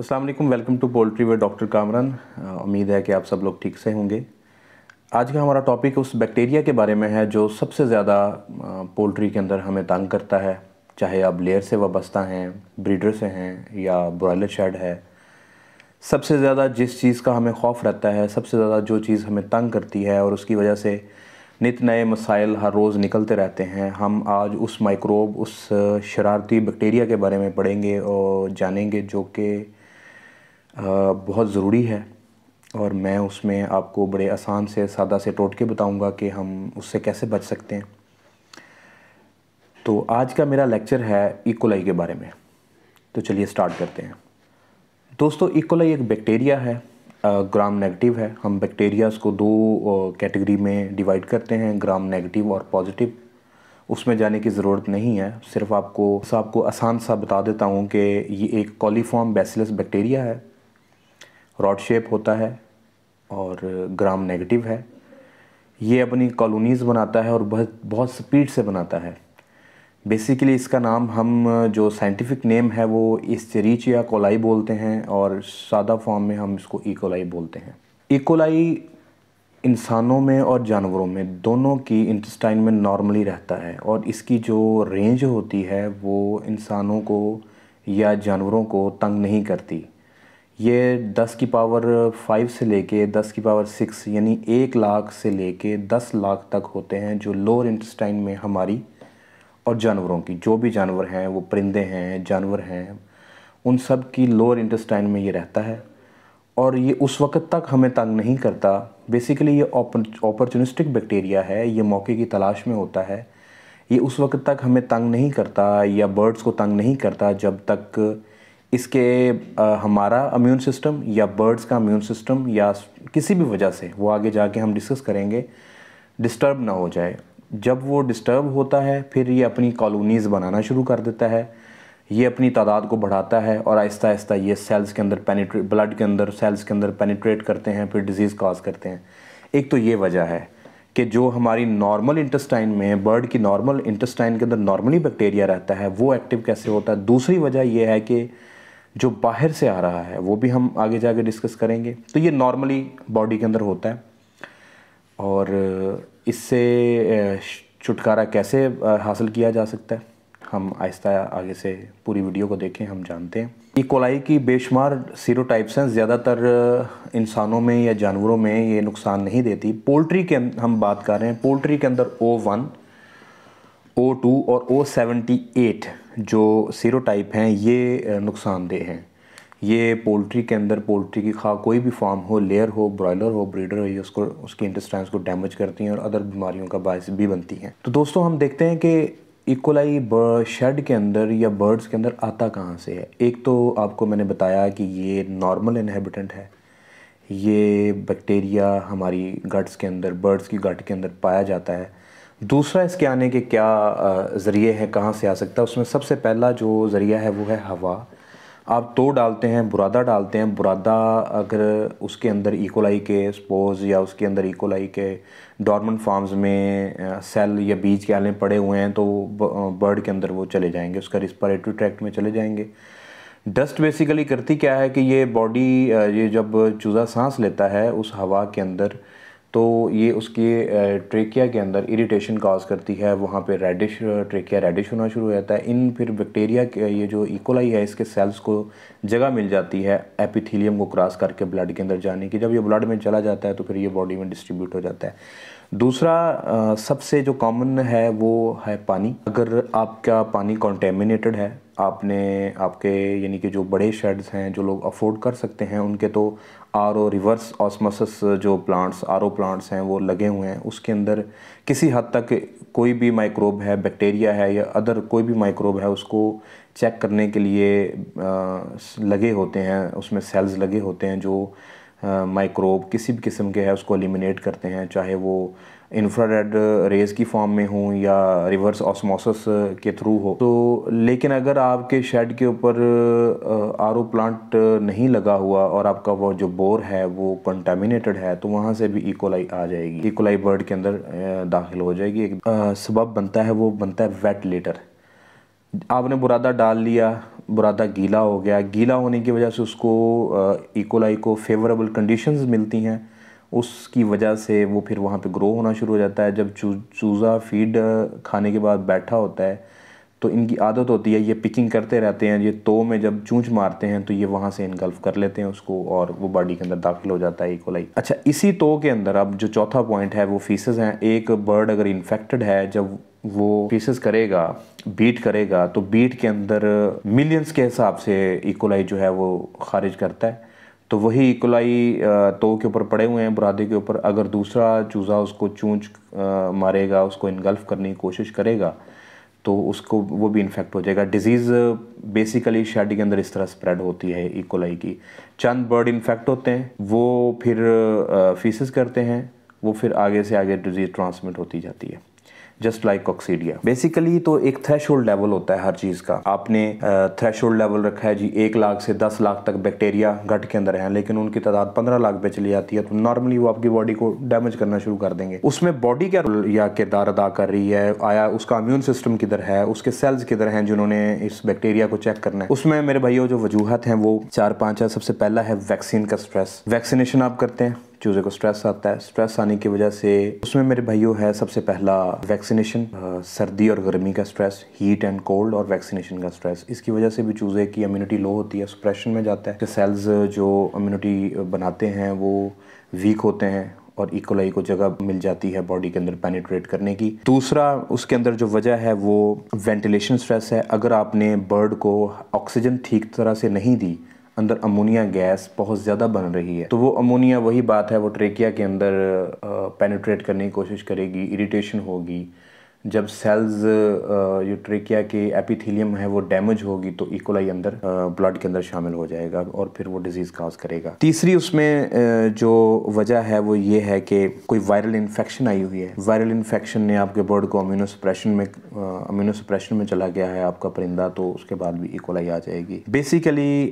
Aslam welcome to poultry way doctor Kamran उम्मीद है कि आप सब लोग ठीक से होंगे आज का हमारा टॉपिक उस बैक्टीरिया के बारे में है जो सबसे ज़्यादा पोल्ट्री के अंदर हमें तंग करता है चाहे आप लेयर से वाबस्ता हैं ब्रीडर से हैं या ब्रॉयलर शेड है सबसे ज़्यादा जिस चीज़ का हमें खौफ रहता है सबसे ज़्यादा जो चीज़ हमें तंग करती है और उसकी वजह से नित नए मसाइल हर रोज़ निकलते रहते हैं हम आज उस माइक्रोब उस शरारती बैक्टीरिया के बारे में पढ़ेंगे और जानेंगे जो कि बहुत ज़रूरी है और मैं उसमें आपको बड़े आसान से सादा से टोट के बताऊँगा कि हम उससे कैसे बच सकते हैं तो आज का मेरा लेक्चर है इकोलाई e के बारे में तो चलिए स्टार्ट करते हैं दोस्तों इकोलाई e एक बैक्टीरिया है ग्राम नेगेटिव है हम बैक्टीरियाज को दो कैटेगरी में डिवाइड करते हैं ग्राम नेगेटिव और पॉजिटिव उसमें जाने की ज़रूरत नहीं है सिर्फ आपको आपको आसान सा बता देता हूँ कि ये एक कॉलीफॉर्म बेसिलस बैक्टीरिया है रॉड शेप होता है और ग्राम नेगेटिव है ये अपनी कॉलोनीज़ बनाता है और बहुत बहुत स्पीड से बनाता है बेसिकली इसका नाम हम जो साइंटिफिक नेम है वो इस्चरीच या कोलाई बोलते हैं और सादा फॉर्म में हम इसको इकोलाई e. बोलते हैं इकोलाई e. इंसानों में और जानवरों में दोनों की इंटस्टाइन में नॉर्मली रहता है और इसकी जो रेंज होती है वो इंसानों को या जानवरों को तंग नहीं करती ये 10 की पावर 5 से लेके 10 की पावर 6 यानी एक लाख से लेके 10 लाख तक होते हैं जो लोअर इंटस्टाइन में हमारी और जानवरों की जो भी जानवर हैं वो परिंदे हैं जानवर हैं उन सब की लोअर इंटेस्टाइन में ये रहता है और ये उस वक्त तक हमें तंग नहीं करता बेसिकली ये ऑपरचुनिस्टिक बैक्टीरिया है ये मौके की तलाश में होता है ये उस वक्त तक हमें तंग नहीं करता या बर्ड्स को तंग नहीं करता जब तक इसके आ, हमारा अम्यून सिस्टम या बर्ड्स का अम्यून सिस्टम या किसी भी वजह से वो आगे जाके हम डिस्कस करेंगे डिस्टर्ब ना हो जाए जब वो डिस्टर्ब होता है फिर ये अपनी कॉलोनीज़ बनाना शुरू कर देता है ये अपनी तादाद को बढ़ाता है और आहिस्ता आहिस्ता ये सेल्स के अंदर पेनीट्रेट ब्लड के अंदर सेल्स के अंदर पेनीट्रेट करते हैं फिर डिज़ीज़ कॉज करते हैं एक तो ये वजह है कि जो हमारी नॉर्मल इंटेस्टाइन में बर्ड की नॉर्मल इंटेस्टाइन के अंदर नॉर्मली बैक्टीरिया रहता है वो एक्टिव कैसे होता है दूसरी वजह यह है कि जो बाहर से आ रहा है वो भी हम आगे जाके डिस्कस करेंगे तो ये नॉर्मली बॉडी के अंदर होता है और इससे छुटकारा कैसे हासिल किया जा सकता है हम आहिस्ता आगे से पूरी वीडियो को देखें हम जानते हैं ये कोलाई की बेशुमार सीरोटाइप्स हैं ज़्यादातर इंसानों में या जानवरों में ये नुकसान नहीं देती पोल्ट्री के अं-, हम बात कर रहे हैं पोल्ट्री के अंदर ओ वन ओ टू और ओ सेवेंटी एट जो सीरोटाइप हैं ये नुकसानदेह हैं ये पोल्ट्री के अंदर पोल्ट्री की खा कोई भी फार्म हो लेयर हो ब्रॉयलर हो ब्रीडर हो ये उसको उसके इंटेस्टाइन को डैमेज करती हैं और अदर बीमारियों का बायस भी बनती हैं तो दोस्तों हम देखते हैं कि इक्वलाई शेड के अंदर या बर्ड्स के अंदर आता कहाँ से है एक तो आपको मैंने बताया कि ये नॉर्मल इन्हेबिटेंट है ये बैक्टीरिया हमारी गट्स के अंदर बर्ड्स की गट के अंदर पाया जाता है दूसरा इसके आने के क्या ज़रिए हैं कहाँ से आ सकता है उसमें सबसे पहला जो ज़रिया है वो है हवा आप तो डालते हैं बुरादा डालते हैं बुरादा अगर उसके अंदर इकोलाई e. के स्पोज या उसके अंदर इकोलाई e. के डॉर्मेंट फार्म्स में सेल या बीज के आलें पड़े हुए हैं तो बर्ड के अंदर वो चले जाएंगे उसका रिस्परेटरी ट्रैक्ट में चले जाएंगे डस्ट बेसिकली करती क्या है कि ये बॉडी ये जब चूज़ा सांस लेता है उस हवा के अंदर तो ये उसके ट्रेकिया के अंदर इरिटेशन काज करती है वहाँ पे रेडिश ट्रेकिया रेडिश होना शुरू हो जाता है इन फिर बैक्टीरिया के ये जो इकोलाई e. है इसके सेल्स को जगह मिल जाती है एपिथीलियम को क्रॉस करके ब्लड के अंदर जाने की जब ये ब्लड में चला जाता है तो फिर ये बॉडी में डिस्ट्रीब्यूट हो जाता है दूसरा सबसे जो कॉमन है वो है पानी अगर आपका पानी कॉन्टेमिनेटेड है आपने आपके यानी कि जो बड़े शेड्स हैं जो लोग अफोर्ड कर सकते हैं उनके तो आर ओ रिवर्स ऑस्मोसिस जो प्लांट्स आर ओ प्लांट्स हैं वो लगे हुए हैं उसके अंदर किसी हद तक कोई भी माइक्रोब है बैक्टीरिया है या अदर कोई भी माइक्रोब है उसको चेक करने के लिए लगे होते हैं उसमें सेल्स लगे होते हैं जो माइक्रोब किसी भी किस्म के हैं उसको एलिमिनेट करते हैं चाहे वो इंफ्रारेड रेज़ की फॉर्म में हो या रिवर्स ऑस्मोसिस के थ्रू हो तो लेकिन अगर आपके शेड के ऊपर आर ओ प्लांट नहीं लगा हुआ और आपका वो जो बोर है वो कंटामिनेटेड है तो वहाँ से भी इकोलाई e. आ जाएगी इकोलाई e. बर्ड के अंदर दाखिल हो जाएगी एक सबब बनता है वो बनता है वेट लेटर आपने बुरादा डाल लिया बुरादा गीला हो गया गीला होने की वजह से उसको इकोलाई e. को फेवरेबल कंडीशंस मिलती हैं उसकी वजह से वो फिर वहाँ पे ग्रो होना शुरू हो जाता है जब चू चूज़ा फीड खाने के बाद बैठा होता है तो इनकी आदत होती है ये पिकिंग करते रहते हैं ये तो में जब चूँच मारते हैं तो ये वहाँ से इनगल्फ कर लेते हैं उसको और वो बॉडी के अंदर दाखिल हो जाता है इकोलाई e. अच्छा इसी तो के अंदर अब जो चौथा पॉइंट है वो फीसेस हैं एक बर्ड अगर इन्फेक्टेड है जब वो पीसेस करेगा बीट करेगा तो बीट के अंदर मिलियंस के हिसाब से इकोलाई जो है वो खारिज करता है तो वही इकोलाई तो के ऊपर पड़े हुए हैं बुरादे के ऊपर अगर दूसरा चूज़ा उसको चूँच मारेगा उसको इनगल्फ करने की कोशिश करेगा तो उसको वो भी इन्फेक्ट हो जाएगा डिजीज़ बेसिकली शेड के अंदर इस तरह स्प्रेड होती है इकोलाई की चंद बर्ड इन्फेक्ट होते हैं वो फिर फीसिस करते हैं वो फिर आगे से आगे डिजीज़ ट्रांसमिट होती जाती है जस्ट लाइक ऑक्सीडिया बेसिकली तो एक थ्रेश लेवल होता है हर चीज़ का आपने थ्रेश लेवल रखा है जी एक लाख से दस लाख तक बैक्टीरिया घट के अंदर है लेकिन उनकी तादाद पंद्रह लाख पे चली जाती है तो नॉर्मली वो आपकी बॉडी को डैमेज करना शुरू कर देंगे उसमें बॉडी क्या या किरदार अदा कर रही है आया उसका इम्यून सिस्टम किधर है उसके सेल्स किधर हैं जिन्होंने इस बैक्टीरिया को चेक करना है उसमें मेरे भाइयों जो वजूहत हैं वो चार पांच है सबसे पहला है वैक्सीन का स्ट्रेस वैक्सीनेशन आप करते हैं चूज़े को स्ट्रेस आता है स्ट्रेस आने की वजह से उसमें मेरे भाइयों है सबसे पहला वैक्सीनेशन सर्दी और गर्मी का स्ट्रेस हीट एंड कोल्ड और वैक्सीनेशन का स्ट्रेस इसकी वजह से भी चूज़े की इम्यूनिटी लो होती है सुप्रेशन में जाता है तो सेल्स जो इम्यूनिटी बनाते हैं वो वीक होते हैं और इकोलाई e. को जगह मिल जाती है बॉडी के अंदर पेनिट्रेट करने की दूसरा उसके अंदर जो वजह है वो वेंटिलेशन स्ट्रेस है अगर आपने बर्ड को ऑक्सीजन ठीक तरह से नहीं दी अंदर अमोनिया गैस बहुत ज़्यादा बन रही है तो वो अमोनिया वही बात है वो ट्रेकिया के अंदर पेनिट्रेट करने की कोशिश करेगी इरीटेशन होगी जब सेल्स ट्रिकिया के एपिथीलियम है वो डैमेज होगी तो इकोलाई e. अंदर ब्लड के अंदर शामिल हो जाएगा और फिर वो डिजीज़ काज करेगा तीसरी उसमें जो वजह है वो ये है कि कोई वायरल इन्फेक्शन आई हुई है वायरल इन्फेक्शन ने आपके बर्ड को अम्यूनोसप्रेशन में अम्यूनोसप्रेशन में चला गया है आपका परिंदा तो उसके बाद भी इकोलाई e. आ जाएगी बेसिकली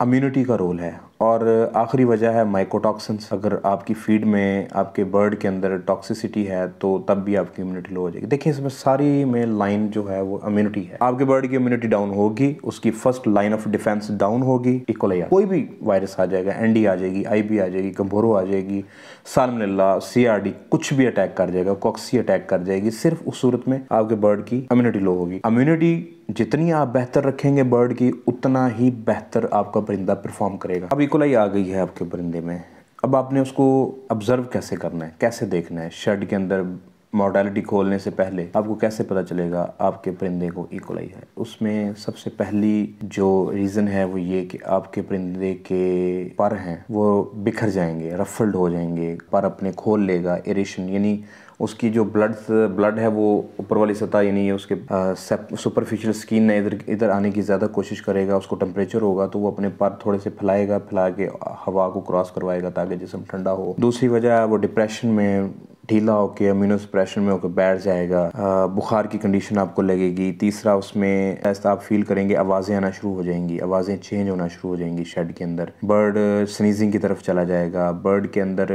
अम्यूनिटी का रोल है और आखिरी वजह है माइकोटॉक्सिन्स अगर आपकी फीड में आपके बर्ड के अंदर टॉक्सिसिटी है तो तब भी आपकी इम्यूनिटी लो हो जाएगी देखिए इसमें सारी में लाइन जो है वो इम्यूनिटी है आपके बर्ड की इम्यूनिटी डाउन होगी उसकी first line of defence down होगी इकोलिया कोई भी वायरस आ जाएगा एंडी आ जाएगी आई आ जाएगी गंभोरो आ जाएगी सालमिल्ला सी कुछ भी अटैक कर जाएगा कॉक्सी अटैक कर जाएगी सिर्फ उस सूरत में आपके बर्ड की इम्यूनिटी लो होगी इम्यूनिटी जितनी आप बेहतर रखेंगे बर्ड की उतना ही बेहतर आपका परिंदा परफॉर्म करेगा अब इकोलाई आ गई है आपके परिंदे में अब आपने उसको ऑब्ज़र्व कैसे करना है कैसे देखना है शर्ट के अंदर मॉडलिटी खोलने से पहले आपको कैसे पता चलेगा आपके परिंदे को इकोलाई है उसमें सबसे पहली जो रीज़न है वो ये कि आपके परिंदे के पर हैं वो बिखर जाएंगे रफल्ड हो जाएंगे पर अपने खोल लेगा एरेशन यानी उसकी जो ब्लड ब्लड है वो ऊपर वाली सतह यानी उसके सुपरफिशियल स्किन है इधर इधर आने की ज़्यादा कोशिश करेगा उसको टेम्परेचर होगा तो वो अपने पार थोड़े से फैलाएगा फैला के हवा को क्रॉस करवाएगा ताकि जिसम ठंडा हो दूसरी वजह वो डिप्रेशन में ढीला होकर इम्यूनोसप्रेशन में होकर बैठ जाएगा आ, बुखार की कंडीशन आपको लगेगी तीसरा उसमें ऐसा आप फील करेंगे आवाज़ें आना शुरू हो जाएंगी आवाज़ें चेंज होना शुरू हो जाएंगी शेड के अंदर बर्ड स्नीजिंग की तरफ चला जाएगा बर्ड के अंदर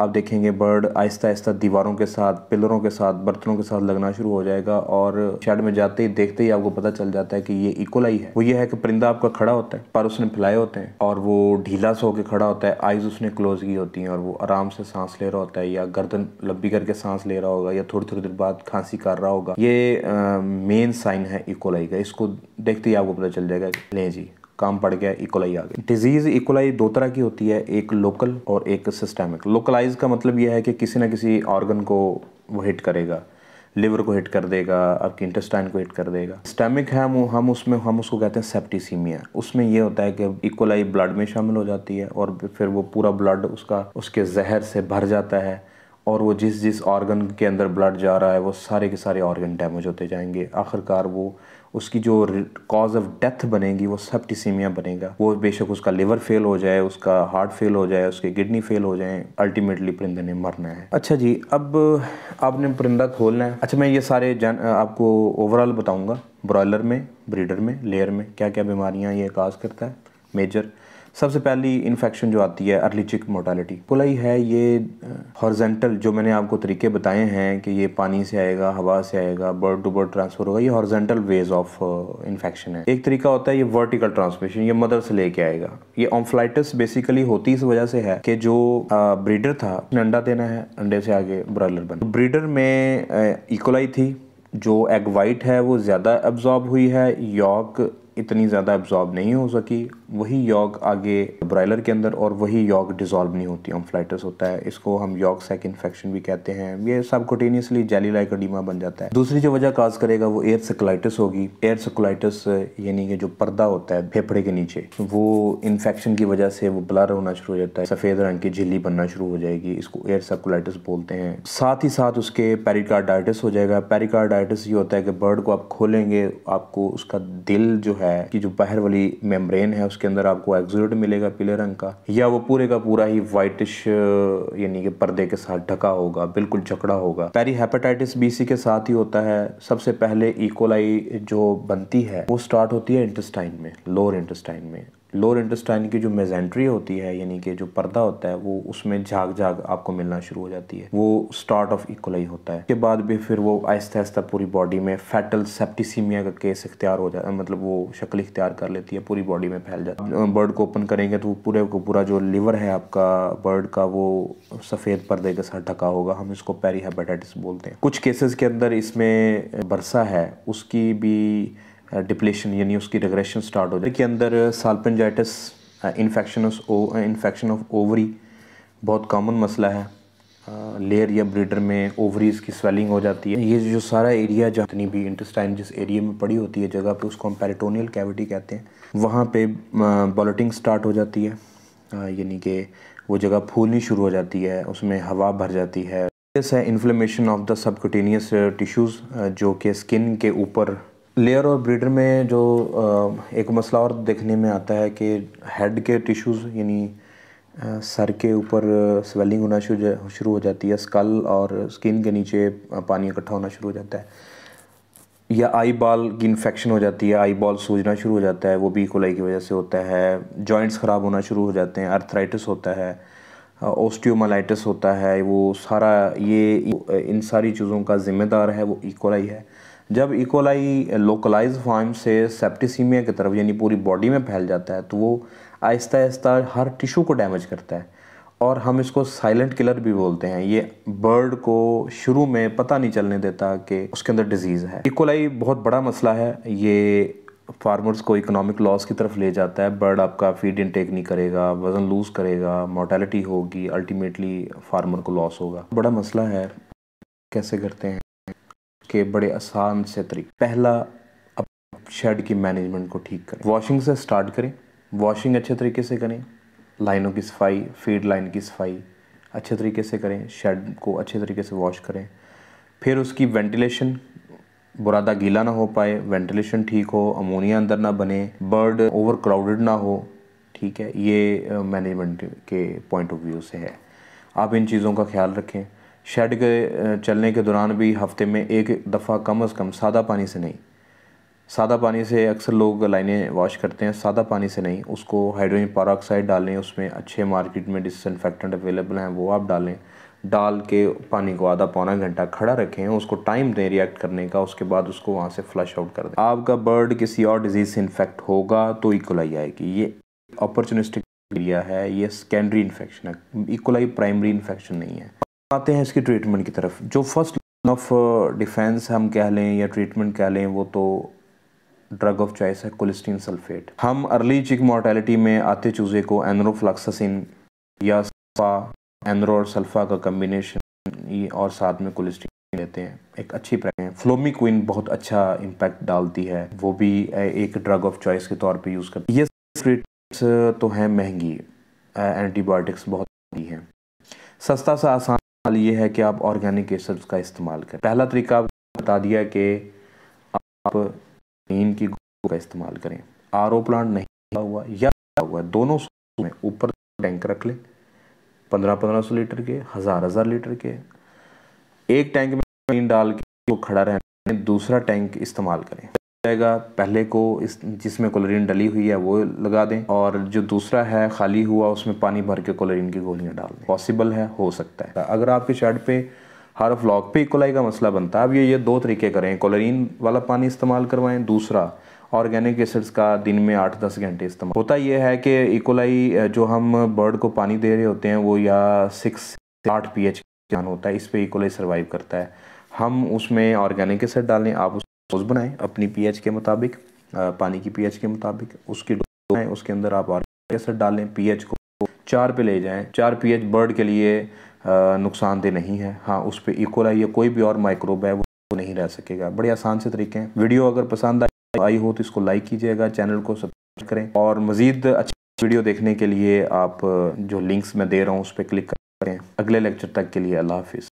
आप देखेंगे बर्ड आहिस्ता आहिस्ता दीवारों के साथ पिलरों के साथ बर्तनों के साथ लगना शुरू हो जाएगा और शेड में जाते ही देखते ही आपको पता चल जाता है कि ये इकोलाई है वो ये है कि परिंदा आपका खड़ा होता है पर उसने फैलाए होते हैं और वो ढीला सा होकर खड़ा होता है आइज उसने क्लोज की होती हैं और वो आराम से सांस ले रहा होता है या गर्दन लंबी करके सांस ले रहा होगा या थोड़ी थोड़ी देर बाद खांसी कर रहा होगा ये मेन साइन है इकोलाई का इसको देखते ही आपको पता चल जाएगा ले जी काम पड़ गया इकोलाई आ गई डिजीज इकोलाई दो तरह की होती है एक लोकल और एक सिस्टेमिक लोकलाइज का मतलब यह है कि किसी ना किसी ऑर्गन को वो हिट करेगा लिवर को हिट कर देगा आपकी इंटेस्टाइन को हिट कर देगा स्टेमिक है हम हम उसमें हम उसको कहते हैं सेप्टिसीमिया उसमें ये होता है कि इकोलाई ब्लड में शामिल हो जाती है और फिर वो पूरा ब्लड उसका उसके जहर से भर जाता है और वो जिस जिस ऑर्गन के अंदर ब्लड जा रहा है वो सारे के सारे ऑर्गन डैमेज होते जाएंगे आखिरकार वो उसकी जो कॉज ऑफ डेथ बनेगी वो सेप्टिसीमिया बनेगा वो बेशक उसका लिवर फेल हो जाए उसका हार्ट फेल हो जाए उसके किडनी फेल हो जाए अल्टीमेटली परिंदे ने मरना है अच्छा जी अब आपने परिंदा खोलना है अच्छा मैं ये सारे जान आपको ओवरऑल बताऊँगा ब्रॉयलर में ब्रीडर में लेयर में क्या क्या बीमारियाँ ये काज करता है मेजर सबसे पहली इन्फेक्शन जो आती है अर्ली चिक मोर्टालिटी पुलई है ये हॉर्जेंटल जो मैंने आपको तरीके बताए हैं कि ये पानी से आएगा हवा से आएगा बर्ड टू बर्ड ट्रांसफ़र होगा ये हॉर्जेंटल वेज ऑफ इन्फेक्शन है एक तरीका होता है ये वर्टिकल ट्रांसमिशन ये मदर से लेके आएगा ये ऑम्फ्लाइटिस बेसिकली होती इस वजह से है कि जो ब्रीडर था उसने अंडा देना है अंडे से आगे ब्रॉयलर बन ब्रीडर में इकोलाई e. थी जो एग वाइट है वो ज़्यादा एब्जॉर्ब हुई है यॉक इतनी ज़्यादा एब्जॉर्ब नहीं हो सकी वही योग आगे ब्रॉयलर के अंदर और वही योग डिजॉल्व नहीं होती ऑम्फ्लाइटस होता है इसको हम योग सेक इन्फेक्शन भी कहते हैं ये कोटेनियसली जेली लाइक अडीमा बन जाता है दूसरी जो वजह काज करेगा वो एयर सर्कुलाइटिस होगी एयर सर्कुलाइटिस यानी कि जो पर्दा होता है फेफड़े के नीचे वो इन्फेक्शन की वजह से वो ब्लर होना शुरू हो जाता है सफ़ेद रंग की झिल्ली बनना शुरू हो जाएगी इसको एयर सर्कुलाइटिस बोलते हैं साथ ही साथ उसके पेरिकार्डाइटिस हो जाएगा पेरिकार्डाइटिस ये होता है कि बर्ड को आप खोलेंगे आपको उसका दिल जो है कि जो बाहर वाली मेम्ब्रेन है उसके उसके अंदर आपको एक्सोलेट मिलेगा पीले रंग का या वो पूरे का पूरा ही व्हाइटिश यानी कि पर्दे के साथ ढका होगा बिल्कुल जकड़ा होगा पैरी हेपेटाइटिस बीसी के साथ ही होता है सबसे पहले इकोलाई e. जो बनती है वो स्टार्ट होती है इंटेस्टाइन में लोअर इंटेस्टाइन में लोअर इंटेस्टाइन की जो मेजेंट्री होती है यानी कि जो पर्दा होता है वो उसमें झाग झाग आपको मिलना शुरू हो जाती है वो स्टार्ट ऑफ इक्वलाई होता है उसके बाद भी फिर वो आहिस्ता आहिस्ता पूरी बॉडी में फैटल सेप्टिसीमिया का केस इख्तियार हो जाता है मतलब वो शक्ल इख्तियार कर लेती है पूरी बॉडी में फैल जाती है बर्ड को ओपन करेंगे तो पूरे को पूरा जो लिवर है आपका बर्ड का वो सफ़ेद पर्दे के साथ ढका होगा हम इसको पेरी बोलते हैं कुछ केसेस के अंदर इसमें बरसा है उसकी भी डिप्लेशन uh, यानी उसकी रिग्रेशन स्टार्ट हो जाए के अंदर salpingitis infection infection of ovary बहुत कॉमन मसला है लेयर uh, या ब्रीडर में ओवरीज की स्वेलिंग हो जाती है ये जो सारा एरिया जितनी भी इंटेस्टाइन जिस एरिया में पड़ी होती है जगह पे उसको हम पेरिटोनियल कैविटी कहते हैं वहाँ पे बॉलेटिंग uh, स्टार्ट हो जाती है यानी कि वो जगह फूलनी शुरू हो जाती है उसमें हवा भर जाती है है inflammation of the subcutaneous tissues जो कि स्किन के ऊपर लेयर और ब्रीडर में जो एक मसला और देखने में आता है कि हेड के टिश्यूज़ यानी सर के ऊपर स्वेलिंग होना शुरू हो जाती है स्कल और स्किन के नीचे पानी इकट्ठा होना शुरू हो जाता है या आई बॉल की इन्फेक्शन हो जाती है आई बॉल सूजना शुरू हो जाता है वो भी कोलाई की वजह से होता है जॉइंट्स ख़राब होना शुरू हो जाते हैं अर्थराइटिस होता है ओस्टियोमालाइटिस होता है वो सारा ये इन सारी चीज़ों का ज़िम्मेदार है वो ई कोलाई है जब इकोलाई लोकलाइज फॉर्म से सेप्टिसीमिया की तरफ यानी पूरी बॉडी में फैल जाता है तो वो आहिस्ता आहिस्ता हर टिशू को डैमेज करता है और हम इसको साइलेंट किलर भी बोलते हैं ये बर्ड को शुरू में पता नहीं चलने देता कि उसके अंदर डिजीज़ है इकोलाई e. बहुत बड़ा मसला है ये फार्मर्स को इकोनॉमिक लॉस की तरफ ले जाता है बर्ड आपका फीड इनटेक नहीं करेगा वज़न लूज़ करेगा मोटेलिटी होगी अल्टीमेटली फार्मर को लॉस होगा बड़ा मसला है कैसे करते हैं के बड़े आसान से तरीके पहला अब शेड की मैनेजमेंट को ठीक करें वॉशिंग से स्टार्ट करें वॉशिंग अच्छे तरीके से करें लाइनों की सफाई फीड लाइन की सफाई अच्छे तरीके से करें शेड को अच्छे तरीके से वॉश करें फिर उसकी वेंटिलेशन बुरादा गीला ना हो पाए वेंटिलेशन ठीक हो अमोनिया अंदर ना बने बर्ड ओवर क्राउडेड ना हो ठीक है ये मैनेजमेंट के पॉइंट ऑफ व्यू से है आप इन चीज़ों का ख्याल रखें शेड के चलने के दौरान भी हफ्ते में एक दफ़ा कम अज़ कम सादा पानी से नहीं सादा पानी से अक्सर लोग लाइनें वॉश करते हैं सादा पानी से नहीं उसको हाइड्रोजन पारोक्साइड डालें उसमें अच्छे मार्केट में डिसइनफेक्टेंट अवेलेबल हैं वो आप डालें डाल के पानी को आधा पौना घंटा खड़ा रखें उसको टाइम दें रिएक्ट करने का उसके बाद उसको वहाँ से फ्लश आउट कर दें आपका बर्ड किसी और डिजीज़ से इन्फेक्ट होगा तो इकोलाई आएगी ये अपॉर्चुनिस्टिक एरिया है ये सेकेंडरी इन्फेक्शन है इकोलाई प्राइमरी इन्फेक्शन नहीं है आते हैं इसकी ट्रीटमेंट की तरफ जो फर्स्ट ऑफ डिफेंस हम कह लें या ट्रीटमेंट कह लें वो तो ड्रग ऑफ चॉइस है कोलिस्टीन सल्फेट हम अर्ली चिक मोर्टेलिटी में आते चूजे को एनरोफ्लाक्सासिन या सल्फा एनरो और सल्फा का कम्बिनेशन और साथ में कोलिस्टीन लेते हैं एक अच्छी है फ्लोमिक्विन बहुत अच्छा इम्पैक्ट डालती है वो भी एक ड्रग ऑफ चॉइस के तौर पर यूज़ करती है ये ट्रीटमेंट्स तो हैं महंगी एंटीबायोटिक्स बहुत महंगी हैं सस्ता सा आसान हल ये है कि आप ऑर्गेनिक एसड्स का इस्तेमाल करें पहला तरीका बता दिया कि आप नीम की का इस्तेमाल करें आर प्लांट नहीं हुआ या हुआ दोनों में ऊपर टैंक रख लें पंद्रह पंद्रह सौ लीटर के हज़ार हज़ार लीटर के एक टैंक में डाल के वो खड़ा रहने दूसरा टैंक इस्तेमाल करें जाएगा पहले को इस जिसमें क्लोरीन डली हुई है वो लगा दें और जो दूसरा है खाली हुआ उसमें पानी भर के कोलोरिन की गोलियां डाल दें पॉसिबल है हो सकता है अगर आपके शर्ट पे हर फ्लॉक पे इकोलाई का मसला बनता है अब ये ये दो तरीके करें क्लोरीन वाला पानी इस्तेमाल करवाएं दूसरा ऑर्गेनिक एसिड्स का दिन में आठ दस घंटे इस्तेमाल होता यह है कि इकोलाई जो हम बर्ड को पानी दे रहे होते हैं वो या सिक्स आठ पी एच होता है इस पर इकोलाई सर्वाइव करता है हम उसमें ऑर्गेनिक एसिड डालें आप उस डोज बनाएं अपनी पीएच के मुताबिक पानी की पीएच के मुताबिक उसकी डोज बनाएं उसके अंदर आप एसिड डालें पीएच को चार पे ले जाएं चार पीएच बर्ड के लिए नुकसानदेह नहीं है हाँ उस पर इकोला e. या कोई भी और माइक्रोब है वो नहीं रह सकेगा बड़े आसान से तरीके हैं वीडियो अगर पसंद आई हो तो इसको लाइक कीजिएगा चैनल को सब्सक्राइब करें और मज़ीद अच्छी वीडियो देखने के लिए आप जो लिंक्स मैं दे रहा हूँ उस पर क्लिक करें अगले लेक्चर तक के लिए अल्लाह हाफिज़